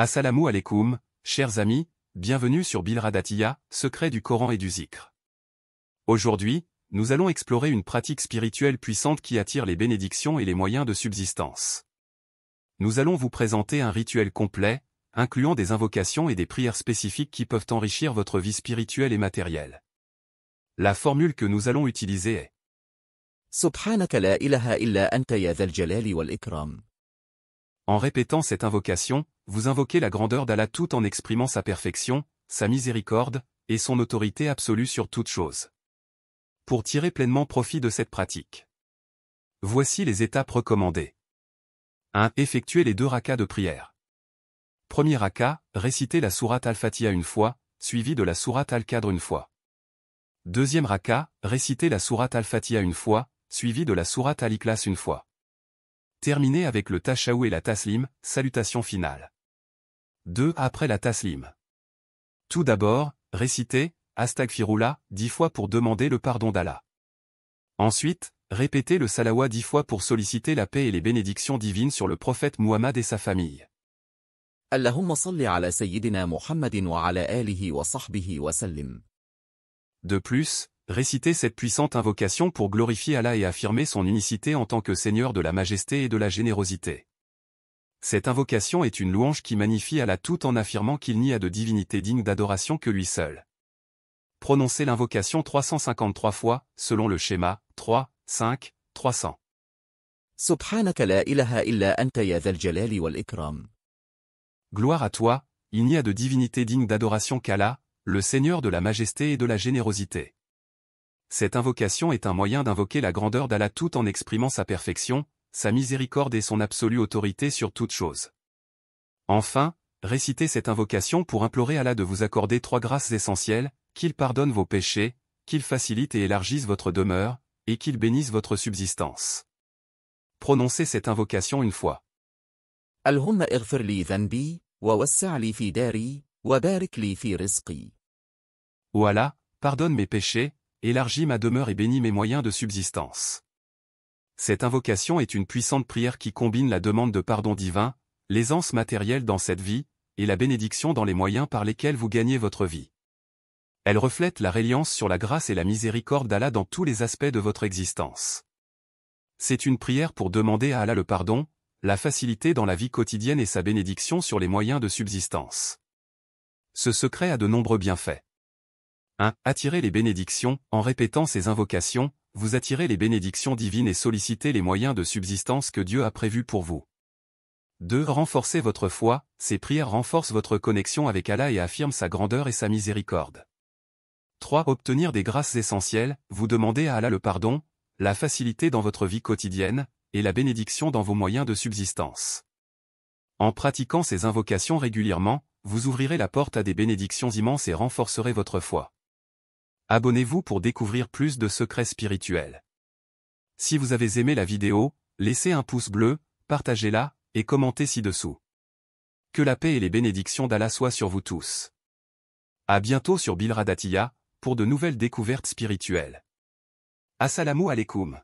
Assalamu alaikum, chers amis, bienvenue sur Bilradatiya, secret du Coran et du Zikr. Aujourd'hui, nous allons explorer une pratique spirituelle puissante qui attire les bénédictions et les moyens de subsistance. Nous allons vous présenter un rituel complet, incluant des invocations et des prières spécifiques qui peuvent enrichir votre vie spirituelle et matérielle. La formule que nous allons utiliser est Subhanaka la ilaha illa anta ya jalali wal ikram. En répétant cette invocation, vous invoquez la grandeur d'Allah tout en exprimant sa perfection, sa miséricorde, et son autorité absolue sur toute chose. Pour tirer pleinement profit de cette pratique. Voici les étapes recommandées. 1. Effectuez les deux rakas de prière. Premier raka, récitez la sourate al-Fatiha une fois, suivi de la sourate al-Qadr une fois. Deuxième raka, récitez la sourate al-Fatiha une fois, suivi de la sourate al-Ikhlas une fois. Terminé avec le tachaou et la taslim, salutation finale. 2. Après la taslim. Tout d'abord, récitez « Astaghfirullah, dix fois pour demander le pardon d'Allah. Ensuite, répéter le salawa dix fois pour solliciter la paix et les bénédictions divines sur le prophète Muhammad et sa famille. Allahumma salli ala Sayyidina Muhammadin wa ala alihi wa sahbihi wa sallim. De plus, Récitez cette puissante invocation pour glorifier Allah et affirmer son unicité en tant que Seigneur de la majesté et de la générosité. Cette invocation est une louange qui magnifie Allah tout en affirmant qu'il n'y a de divinité digne d'adoration que lui seul. Prononcez l'invocation 353 fois, selon le schéma 3, 5, 300. Subhanaka ilaha illa anta ya jalali wal Gloire à toi, il n'y a de divinité digne d'adoration qu'Allah, le Seigneur de la majesté et de la générosité cette invocation est un moyen d'invoquer la grandeur d'Allah tout en exprimant sa perfection, sa miséricorde et son absolue autorité sur toute chose. Enfin, récitez cette invocation pour implorer Allah de vous accorder trois grâces essentielles, qu'il pardonne vos péchés, qu'il facilite et élargisse votre demeure, et qu'il bénisse votre subsistance. Prononcez cette invocation une fois. pardonne mes péchés, élargis ma demeure et bénis mes moyens de subsistance. Cette invocation est une puissante prière qui combine la demande de pardon divin, l'aisance matérielle dans cette vie, et la bénédiction dans les moyens par lesquels vous gagnez votre vie. Elle reflète la reliance sur la grâce et la miséricorde d'Allah dans tous les aspects de votre existence. C'est une prière pour demander à Allah le pardon, la facilité dans la vie quotidienne et sa bénédiction sur les moyens de subsistance. Ce secret a de nombreux bienfaits. 1. Attirez les bénédictions, en répétant ces invocations, vous attirez les bénédictions divines et sollicitez les moyens de subsistance que Dieu a prévus pour vous. 2. Renforcez votre foi, ces prières renforcent votre connexion avec Allah et affirment sa grandeur et sa miséricorde. 3. Obtenir des grâces essentielles, vous demandez à Allah le pardon, la facilité dans votre vie quotidienne, et la bénédiction dans vos moyens de subsistance. En pratiquant ces invocations régulièrement, vous ouvrirez la porte à des bénédictions immenses et renforcerez votre foi. Abonnez-vous pour découvrir plus de secrets spirituels. Si vous avez aimé la vidéo, laissez un pouce bleu, partagez-la, et commentez ci-dessous. Que la paix et les bénédictions d'Allah soient sur vous tous. À bientôt sur Bilradatiya, pour de nouvelles découvertes spirituelles. Assalamu alaikum.